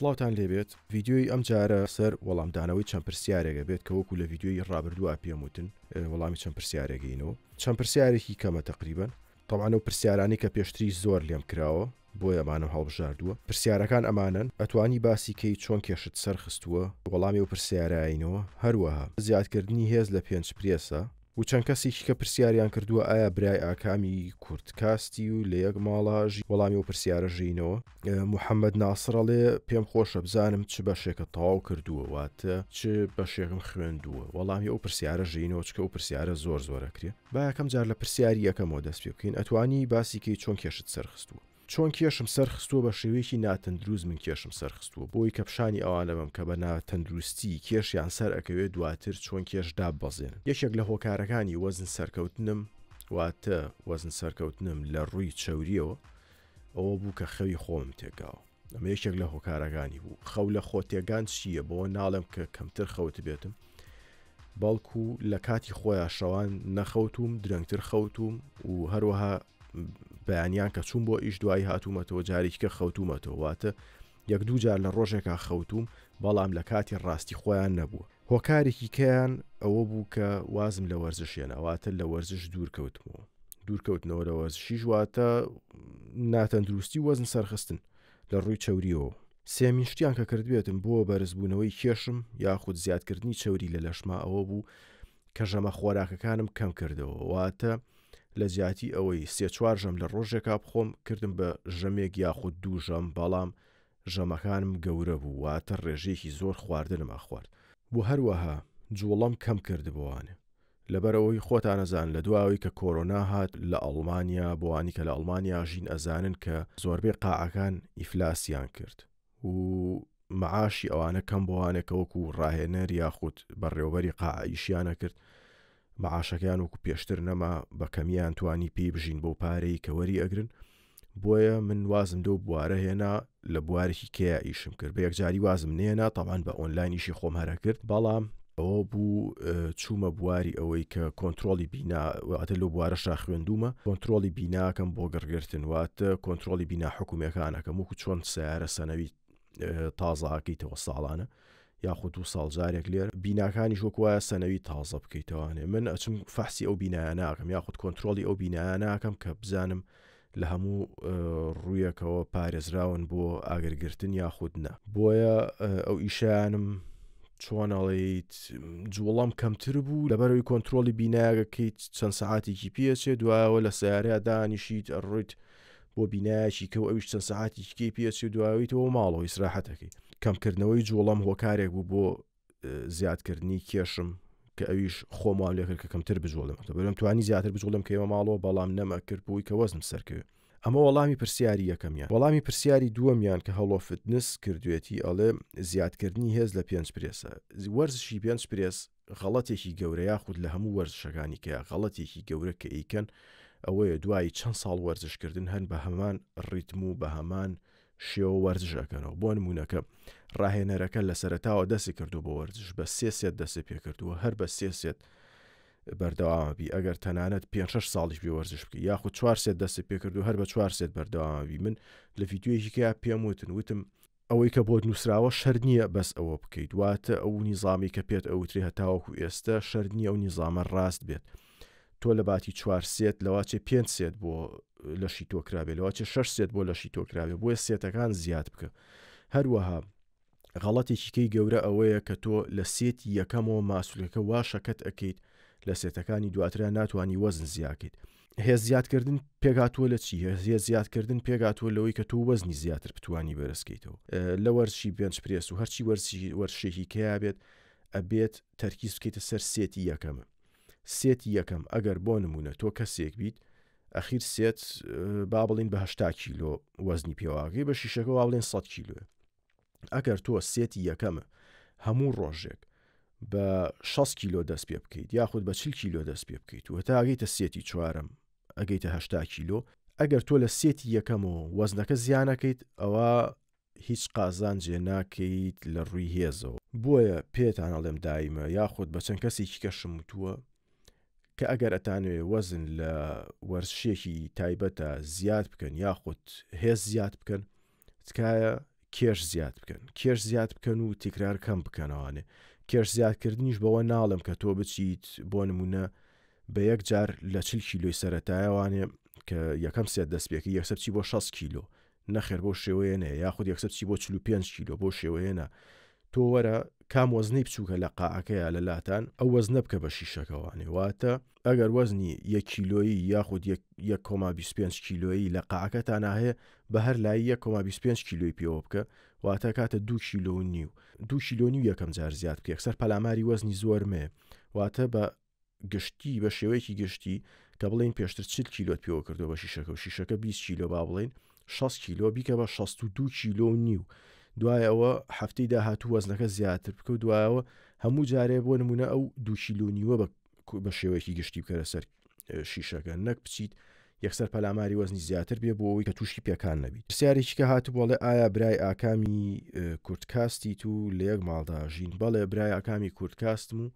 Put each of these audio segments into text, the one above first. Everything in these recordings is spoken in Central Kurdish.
سلاوتان لێبێت ویددیوی ئەم جارە سەر وەڵامدانەوەی چەند پرسیارێکە بێت کە وەکو لە ویددیوی ڕابردووە پێموتن وەڵامی چەند پرسیارێکینەوە چەند پرسیارێکی کەمە تقریبن تەوانە و پرسیارانی کە پێشتری زۆر لێم کراوە بۆ ئەمانە هەڵبژاردووە پرسیارەکان ئەمانن ئەتوانی باسی کەی چۆن کێشت سەرخستووە وەڵامی و پرسیارایینەوە هەروەها زیادکردنی هێز لە پێنج پرێسە و چەند کەسێکی کە پرسیاریان کردووە ئایا برای ئاکامی کورتکاستی و لە یەک ماڵاژی وەڵامی و پرسیارە ژینەوە محەممەد ناسرڕڵێ پێم خۆشە بزانم چ بەشێکە تەواو کردووەواتە چ بەشێکم خوێندووە وەڵامی ئەو پرسیارە ژینەوە چکە و پرسیارە زۆر زۆرەکرێ با یەکەم جار لە پرسیاری یەکەمەوە دەست پێ بکەین ئەتوانی باسیکەی چۆن کێشت سەرخستووە چۆن کێشم سەرخستووە بە شێوەیەکی ناتەندروست من کێشم سەرخستووە بۆی کە پیشانی ئەوانە بم کە بە ناتەندروستی کێشیان سەر ئەەکەوێت دواتر چۆن کێشدا بەزێن یەکێک لە هۆکارەکانی وەزن سەرکەوتنم واتە وەزن سەرکەوتنم لە ڕووی چەوریەوە ئەوە بوو کە خەوی خۆم تێکاوە ئەمە یەکێک لە هۆکارەکانی بوو خەو لە خۆتێگان چییە بۆ ناڵم کە کەمتر خەوت بێتم بەڵکو لە کاتی خۆیان شەوان نەخەوتوم درەنگتر خەوتوم و هەروەها بەیانیان کە چوون بۆ ئیش دوایی هاتوومەتەوە جارێککە خەوتومەتەوە واتە یەک دوو جار لە ڕۆژێکا خەوتوم بەڵام لە کاتی ڕاستی خۆیان نەبووە هۆکارێکی کەیان ئەوە بوو کە وازم لە وەرزشێنەواتە لە وەرزش دوورکەوتمەوە دوورکەوتنەوە لە وەرزشی ژواتە ناتەندروستی وەزن سەرخستن لە ڕووی چوریەوە سێمیشتیان کە کردوێتم بۆ بەرزبوونەوەی کێشم یاخود زیادکردنی چوری لە لەشما ئەوە بوو کە ژەمە خۆراکەکانم کەم کردەوە واتە لە زیاتی ئەوەی سێ چوار ژەم لە ڕۆژێکا بخۆم کردم بە ژەمێک یاخود دوو ژەم بەڵام ژەمەکانم گەورە بوو واتە ڕێژێکی زۆر خواردنمە خوارد بۆ هەروەها جووڵەم کەم کردبووانێ لەبەرەوەی خۆتانەزان لە دواوی کە کۆرۆنا هات لە ئەڵمانیا بۆوانی کە لە ئەڵمانیا ژین ئەزانن کە زۆربەی قاعەکان ئیفلاسیان کرد و معاشی ئەوانە کەم بۆوانێکەوەکو ڕاهێنەر یاخود بەڕێوبەری قاعیشیانە کرد مەعاشەکەیان وەکو پێشتر نەما بە کەمیان توانی پێی بژین بۆ پارەی کە وەری ئەگرن بۆیە من وازم دۆ بوارە هێنا لە بوارێکی کیا ئیشم کرد بە یەکجاری وازم نێنا تاوان بە ئۆنلاینیشی خۆم هەرە کرد بەڵام ئەوە بوو چوومە بواری ئەوەی کە کۆنتترۆلی بیناتە لە بوارەشا خوێندومە کۆنتترۆلی بیناکەم بۆ گەرگرتن واتە کۆنتترۆلی بینا حکوومەکانەکەم وکو چۆن سیارە سەنەوی تازاکەیتەوە ساڵانە یاخود و ساڵجارێک لێر بیناکانی شوکوایە سەنەوی تازە بکەیتەوانێ من ئەچم فەحسی ئەو بینایە ناکەم یاخود کۆنتترۆلی ئەو بینایە ناکەم کە بزانم لە هەموو ڕویەکەوە پارێزراون بۆ ئاگرگرتن یاخود نە بۆیە ئەو ئیشانم چۆنەڵیت جوڵام کەمتر بوو لە بەرەوەی کۆنتترۆلی بینایەکەیت چەند سعاتێکی پێچێ دوایەوە لە سیارەیە دانیشیت ڕیت بۆ بینایکی کە ئەویش چەند سعاتیکی پێچێ دواییتەوە ماڵەوە ئیسراحەتەکەی کەمکردنەوەی جوڵەم هۆکارێک بوو بۆ زیادکردنی کێشم کە ئەویش خۆمان لێکرد کە کەمتر بجوڵم بەرم توانی زیاتر بجوڵم کەێمە ماڵەوە بەڵام نەمە کرد بووی کە وەزم سەرکەوێت ئەمە وەڵامی پرسیاری یەکەمیان وەڵامی پرسیاری دووەمیان کە هەڵۆ فتنس کردوێتی ئەڵێ زیادکردنی هێز لە پێنج پرێسە وەرزشی پێنج پرێس غەڵەتێکی گەورەیە خودود لە هەموو وەرزشەکانی کە غەڵەتێکی گەورە کە ئیکەن ئەوەیە دوایی چەند ساڵ وەرزشکردن هەن بە هەمان ڕیتم و بە هەمان شێوە وەرزشەکەنەوە بۆ نمونونەکە ڕاهێنەرەکە لە سەرتاوە دەستی کردو بۆ وەرزش بە سێسێت دەستی پێکردووە هەر بە سێسێت بەردەوامبی ئەگەر تەنانەت 5 ساڵیش بێ وەرزش بکە یاخود 4 سێت دەستی پێکردو هەر بە 4 سێت بەردەوامی من لە یددیوێژیکیا پێم وتن وتم ئەوەی کە بۆ نووسراوە شەر نییە بەس ئەوە بکەیت دواتە ئەو نیزامی کە پێت ئەوتری هەتاوەکو ئێستا شەر نییە ئەو نیزامە ڕاست بێت تۆ لە باتی چوار سێت لەواچێ پێ سێت بۆ لەشی تۆکرابێ لەواچە شش سێت بۆ لەشی تۆکرابێ بۆیە سێتەکان زیاد بکە هەروەها غەڵەتێکیکەی گەورە ئەوەیە کە تۆ لە سێتی یەکەمەوە ماسوولەکە وا شەکەت ئەکەیت لە سێتەکانی دواترە ناتوانانی وەزن زیاکەیت هێز زیادکردن پێگاتووە لە چی هێز زیادکردن پێگاتووە لەوەی کە تۆ وەزنی زیاتر بتانی بەرزکەیتەوە لە وەرشی پێنج پرێس و هەرچی وەرسی وەرشێکی کیابێت ئەبێت تەرکیز بکەیتە سەر سێتی یەکەمە سێتی یەکەم ئەگەر بۆ نمونە تۆ کەسێک بیت ئەخیر سێت با بڵین بە هشتا کیلۆ وەزنی پێواگەی بە شیشەکەەوە بڵێن 100 کیلوێ ئەگەر تۆ سێتی یەکەمە هەموو ڕۆژێک بە 6 کیلۆ دەست پێ بکەیت یاخود بە چل کیلۆ دەست پێ بکەیت و هەتا ئەگەیتە سێتی چوارم ئەگەیتە هشتا کیلۆ ئەگەر تۆ لە سێتی یەکەم و وەزنەکە زیانەکەیت ئەوە هیچ قازان جێ ناکەیت لە ڕووی هێزەوە بۆیە پێتانەڵێم دایمە یاخود بە چەند کەسێکی کە شمتووە کە ئەگەر ئەتانوێ وەزن لە وەرزشێکی تایبەتە زیاد بکەن یاخود هێز زیاد بکەن تکایە کێش زیاد بکەن کێش زیاد بکەن و تکرار کەم بکەنەوەێ کێش زیادکردنیش بەوە ناڵم کە تۆ بچیت بۆ نمونە بە یەک جار لە چل کیلۆی سەتایوانێ کە یەکەم سێت دەستپێکی یەکسەر چی بۆ 6 کیلۆ نەخێر بۆ شێوەیەنێ یاخود یەکسەر چی بۆ 45 کیلۆ بۆ شێوەیەە تۆ وەرە کام وەزنی بچووکە لە قاعەکەیە لە لاتان ئەو وەزنە بکە بە شیشەکەوانی واتە ئەگەر وەزنی یە کیلۆیی یاخود 1,25 کیلۆیی لە قاعەکەتانە هەیە بە هەر لای 1,25 کیلۆی پێوە بکە واتە کاتە دو کیلۆ نیو دو کیلۆ نیو یەکەم جار زیاد بکە سەر پەلاماری وەزنی زۆرمێ واتە بە گشتی بە شێوەیەکی گشتی کە بڵین پێشتر چ کیلۆت پێوە کردو بە شیشەکە و شیشەکە 20 کیلۆ با بڵین 6 کیلۆ بیکە بە 62 کیلۆ نیو دوای ئەوە هەفتەی داهاتوو وەزنەکە زیاتر بکە و دوایەوە هەموو جارێ بۆ نمونە ئەو دووشیلونیوە بە شێوەیەکی گشتی بکەرە سەر شیشەکە نەک بچیت یەکسەر پەلاماری وەزنی زیاتر بێ بۆ ئەوی کە تووشی پێکان نەبیت پرسیارێکی کە هاتو بڵێ ئایا برای ئاکامی کورتکاستی تو لە یەک ماڵدا ژین بەڵێ برای ئاکامی کورتکاستم و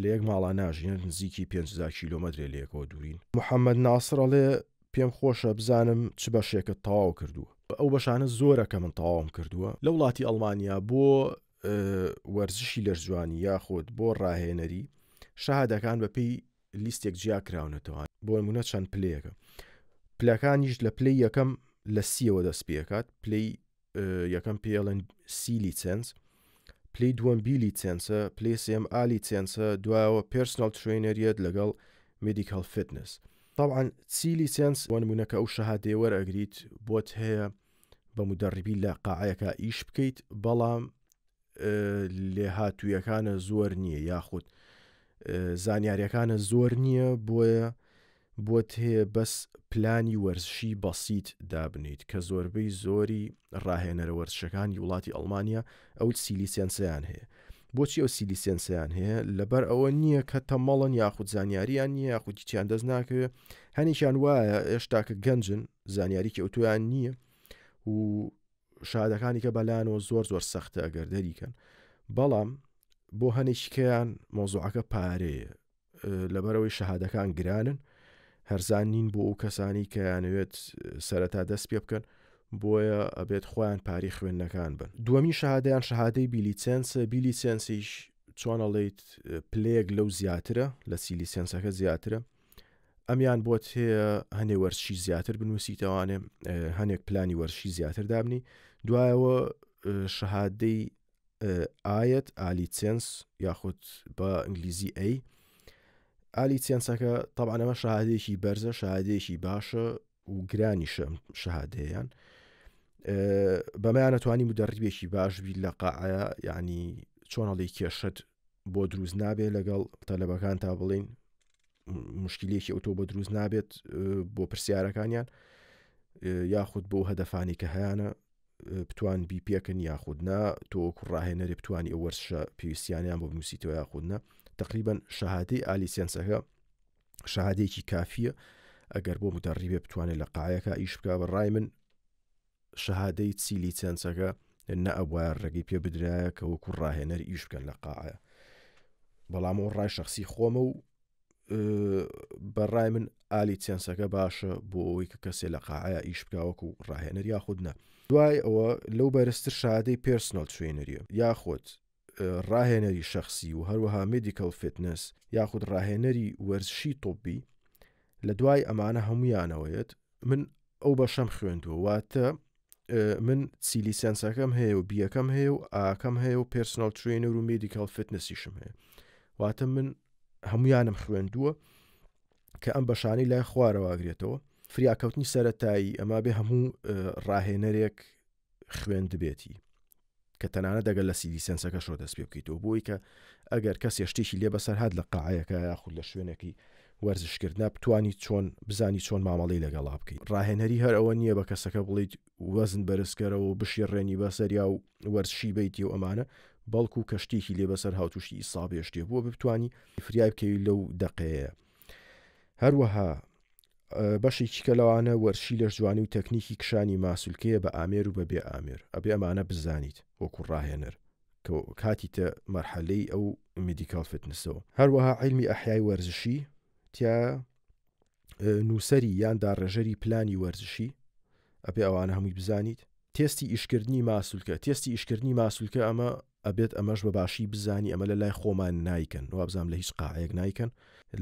لە یەک ماڵا ناژینە نزیکی 500 کیلومترێ لەیەکەوە دوورین محەممەد ناسرڕڵێ پێم خۆشە بزانم چ بەشێکت تەواو کردووە ئەو بەشانە زۆرەکە من تەواوم کردووە لە وڵاتی ئەلمانیا بۆ وەرزشی لەرجوانی یاخۆت بۆ ڕاهێنەری شەهادەکان بە پێی لیستێک جیا کراونەتەوە بۆ نمونە چەند پلەکە پلەکانیش لە پلی یەکەم لە سیەوە دەست پێکات پلی یەکەم پڵەن سی لیسنس پلی دووەم بیلی چەنسە پلیسیM ئالی چەنسە دوایەوە پرسنال ترینەریەت لەگەڵ مدیکال فتنس. طبعا سی لیسنس بۆ نمونونەکە ئەو شەهادێ وەرەگریت بۆت هەیە بە مدەڕبی لە قاعەکە ئیش بکەیت بەڵام لێ هاتوویەکانە زۆر نییە یاخود زانیاریەکانە زۆر نییە بۆیە بۆت هەیە بەس پلانی وەرزشی بەسییت دابنیت کە زۆربەی زۆری ڕاهێنەرە وەرزشەکانی وڵاتی ئەڵمانیا ئەو سیلیسیەنسیان هەیە بۆچی ئەو سیلیسیەنسیان هەیە لەبەر ئەوە نییە کە تەمەڵن یاخود زانیاریان نیە یاخودی چیان دەست ناکەوێت هەنیشان وایە ئێشتاکە گەنجن زانیاریکی ئۆتویان نییە و شادەکانی کە بەلانەوە زۆر زۆر سەختە ئەگەر دەریکەن بەڵام بۆ هەنیشکیان مۆزوعەکە پارەیە لەبەرەوەی شەهادەکان گرانن هەرزان نین بۆ ئەو کەسانی کەیانەوێت سەرەتا دەست پێ بکەن بۆیە ئەبێت خۆیان پاری خوێندنەکان بن دووەمی شەهادەیان شەهادەی بیلیسەنسە بیلیسەنسیش چۆنەڵیت پلەیەک لەو زیاترە لە سیلیسەنسەکە زیاترە ئەمیان بۆت هەیە هەنێ وەرشی زیاتر بنووسی توانێ هەنێک پلانی وەرشی زیاتر دابنی دوایەوە شەهادەی ئاەت ئالیسەنس یاخود بە ئینگلیزی ئەی ئالیسەنسەکە تەبانەمە شەهادێکی بەرزە شەهادێکی باشە و گرانی شەهادەیەیان بەمەیان نتوانی مدەڕبێکی باش بی لە قاعە یعنی چۆنەڵی کێشت بۆ دروست نابێ لەگەڵ تەلەبەکان تا بڵین مشکلێکی ئۆتۆ بە دروست نابێت بۆ پرسیارەکانیان یاخود بۆ هەدەفانی کە هیانە بتوان بیپەکەن یاخودنا تۆ کوڕاهێنەری بتانی ئەو وەرشە پێویستیانیان بۆ نووسیتەوە یاخودنا تقریبان شەهادەی ئالیسیەنسەکە شەهادێکی کافیە ئەگەر بۆ مدەڕیبێ بتوانێت لە قایەکە ئیش بکە بە ڕای من شەهادەی چی لیچەنسەکە نە ئەوە ڕێگەی پێ بدرایە کە وەکو ڕاهێنەر ئیش بکەن لە قاعە بەڵام و ڕای شخصی خۆمە و بەڕای من ئالی چێنسەکە باشە بۆ ئەوەی کە کەسێ لە قاعە ئیش بکوەکو و ڕاهێنەر یاخود نە دوای ئەوە لەو بەرزتر شادەی پرسنل شوێنەریە یاخود ڕاهێنەری شخصی و هەروەها مدیکل فتنس یاخود ڕاهێنەری وەرزشی تۆبی لە دوای ئەمانە هەمویانەوەیت من ئەو بەشەم خوێندووە واتە من سیلیسەنسەکەم هەیە و بیەکەم هەیە و ئاکەم هەیە و پرسنال ترینەر و مدیکال فتنسیشم هەیە واتە من هەمویانم خوێندووە کە ئەم بەشانی لای خوارەواگرێتەوە فریاکەوتنی سەتایی ئەما بێ هەموو ڕاهێنەرێک خوێند بێتی کە تەنانە دەگەل لە سیلیسەنسەکە شۆ دەست پێ بکەیتەوە بۆی کە ئەگەر کەس یشتێکی لێ بەسەر هاات لە قاعەکە یاخود لە شوێنێکی وەرزشکردە بتانی چۆن بزانی چۆن مامەڵی لەگەڵا بکەیت ڕاهێنەری هەر ئەوە نییە بە کەسەکە بڵیت وەزن بەرزکەرەوە و بشی ڕێنی بەسەریا و وەرزشی بیتی و ئەمانە بەڵکو و کەشتێکی لێ بەسەر هاوتوشی ئیسابێشتێ بووە بتانی فریای بکەوی لەو دەقەیە هەروەها بەشێکی کە لەوانە وەرشی لە جوانی و تەکنیکی کشانی ماسولکەیە بە ئامێر و بە بێ ئامێر ئەبێ ئەمانە بزانیت وەکو ڕاهێنەر کاتیتە مەرحەلەی ئەو میدیکال فتنسەوە هەروەها علمی ئەحیای وەرزشی تیا نووسری یاندا ڕێژەری پلانی وەرزشی ئەپێ ئەوانە هەمووی بزانیت تێستی ئیشکردنی ماسوولکە تێستی ئیشکردنی ماسوولکە ئەمە ئەبێت ئەمەش بە باشی بزانی ئەمە لە لای خۆمان نیکەن وابزانام لە هیچ قاعەک نیکەن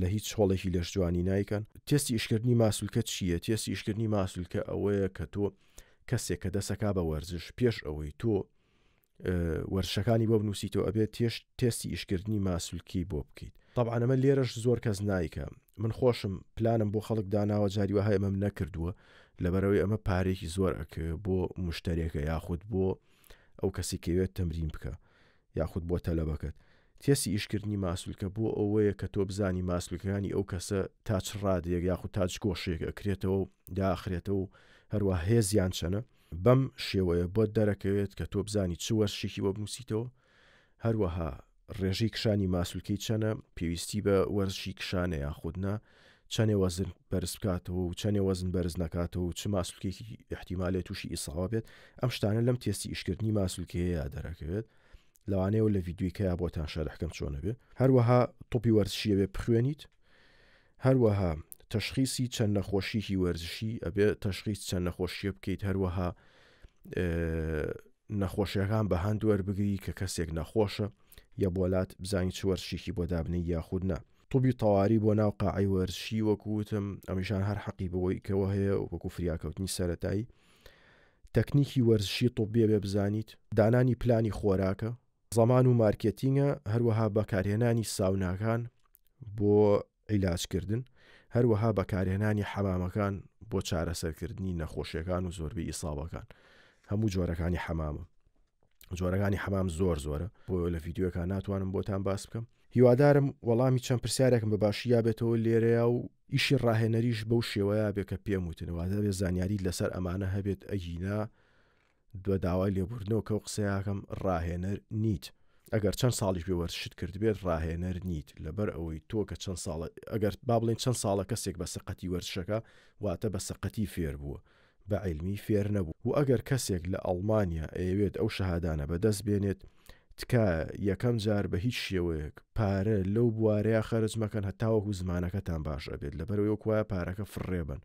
لە هیچ شۆڵێکی لەش جوانی نیکەن تێستی ئیشکردنی ماسوولکە چییە تێستی ئیشکردنی ماسوولکە ئەوەیە کە تۆ کەسێک کە دەسەکا بە وەرزش پێش ئەوەی تۆ وەرشەکانی بۆ بنووسیتەوە ئەبێت تێش تێستی ئیشکردنی ماسوولکی بۆ بکەیت طبعاەمە لێرەش زۆر کەس نیکە من خۆشم پلانم بۆ خەڵک داناوە جاری وهای ئەمەم نەکردووە لەبەرەوەی ئەمە پارێکی زۆر ئەک بۆ مشتێکەکە یاخود بۆ ئەو کەسی کەوێت تەمرین بکە یاخود بۆ تەلەبەکەت تێسی ئیشکردنی ماسوولکە بۆ ئەوەیە کە تۆ بزانی ماسوولەکانی ئەو کەسە تاچ ڕادێک یاخود تاج کۆشێک ئەکرێتەوە و داخرێتەوە و هەروە هێزیان چەنە بەم شێوەیە بۆ دەرەکەوێت کە تۆ بزانی چوەرشێکی وە بنووسیتەوە هەروەها ڕێژی کشانی ماسوولکەی چەنە پێویستی بە وەرزشی کشانە یا خودنا چەندێ وەزن بەرز بکاتەوە و چەندێ وەزن بەرز نکاتەوە و چ ماسوولکێکی احتیمالێ تووشی ئیساوا بێت ئەم شتانە لەم تێستی ئیشکردنی ماسوولکەیە دەرەکەوێت لەوانەیە لە ویددیوی کە بۆتان شەرحکەم چۆنە بێ هەروەها تۆپی وەرزشیە بێ بخوێنیت هەروەها تەشخیسی چەند نەخۆشیی وەرزشی ئەبێ تەشخیص چەند نەخۆشیە بکەیت هەروەها نەخۆشیەکان بە هەندوەر بگری کە کەسێک نەخۆشە یە بۆلات بزانین چ وەرشێکی بۆ دابنی یاخود نا توبی تەواری بۆ ناو قاعی وەرشی وەکوتم ئەمیشان هەر حەقی بەوەی کەەوە هەیە وەکو فریاکەوتنی سەتایی تەکنیکی وەرزشی تۆبیە بێ بزانیت دانانی پلانی خۆراکە زەمان و مارکتینگە هەروەها بەکارهێنانی ساوناکان بۆ عیلاجکردن هەروەها بەکارهێنانی حەمامەکان بۆ چارەسەرکردنی نەخۆشیەکان و زۆربەی ئیساابەکان هەموو جۆرەکانی حەمامە جۆرەکانی حەمام زۆر زۆرە بۆ لە یددیوەکە ناتوانم بۆتان باس بکەم هیوادارم وەڵامی چەند پرسیارێکم بە باشی یابێتەوە لێرەیە و ئیشی ڕاهێنەریش بەو شێوەیە بێکە پێم وتنەوەدە بێ زانیاری لەسەر ئەمانە هەبێت ئەگینا دووە داوای لێبوردنەوە کە و قسەیاکەم ڕاهێنەر نیت. ئەگەر چەند ساڵیش بێوەرشت کرد بێت ڕاهێنەر نیت لەبەر ئەوەی تۆ کە چەند ساڵ ئەگەر با بڵێن چەند ساڵە کەسێک بە سەقەتی وەرشەکە واتە بە سەقەتی فێر بووە بە عیلمی فێر نەبوو و ئەگەر کەسێک لە ئەڵمانیا ئەیەوێت ئەو شەهادانە بەدەست بێنێت تکە یەکەم جار بە هیچ شێوەیەک پارە لەو بوارەیە خەرج مەکەن هەتاوەکو زمانەکەتان باش ئەبێت لەبەرەوەی کوایە پارەکە فڕێبن.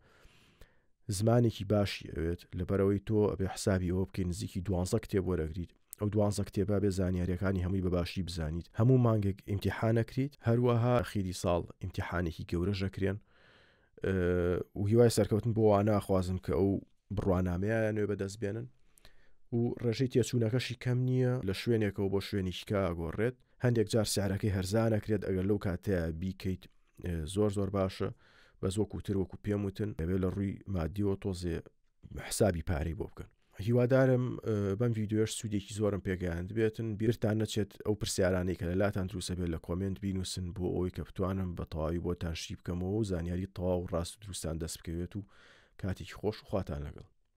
زمانێکی باشی ئەوێت لەبەرەوەی تۆ ئەبێ حسابی ئەوە بکەین نزیکی دوانزە کتێب وەرەگریت ئەو دوانزە کتێبا بێ زانیاریەکانی هەمووی بەباشی بزانیت هەموو مانگێک ئیمتیحانەکریت هەروەها خیری ساڵ ئیمتیحانێکی گەورە ژەکرێن و هیوای سەرکەوتن بۆ ناخوازم کە ئەو بڕوانامەیە نوێ بەدەست بێنن و ڕێژەی تێچوونەکەشی کەم نییە لە شوێنێکەوە بۆ شوێنی شکا گۆڕێت هەندێک جار سیارەکەی هەرزانەکرێت ئەگەر لەو کاتەیە بیکەیت زۆر زۆر باشە بەزۆک وتر وەکو پێم وتن ئەوێ لە ڕووی مادیەوە تۆزێ حسابی پارەی بۆ بکەن هیوادارم بەم یددیوش سوودێکی زۆرم پێگەیاند بێتن بیرتان نەچێت ئەو پرسیارانی کە لە لاتان دروسە بێت لە کۆمنت بینوسن بۆ ئەوی کە بتوانم بە تەواوی بۆ تاشی بکەمەوە و زانیاری تەواو ڕاست دروستان دەست بکەوێت و کاتێکی خۆش و خواتان لەگەڵ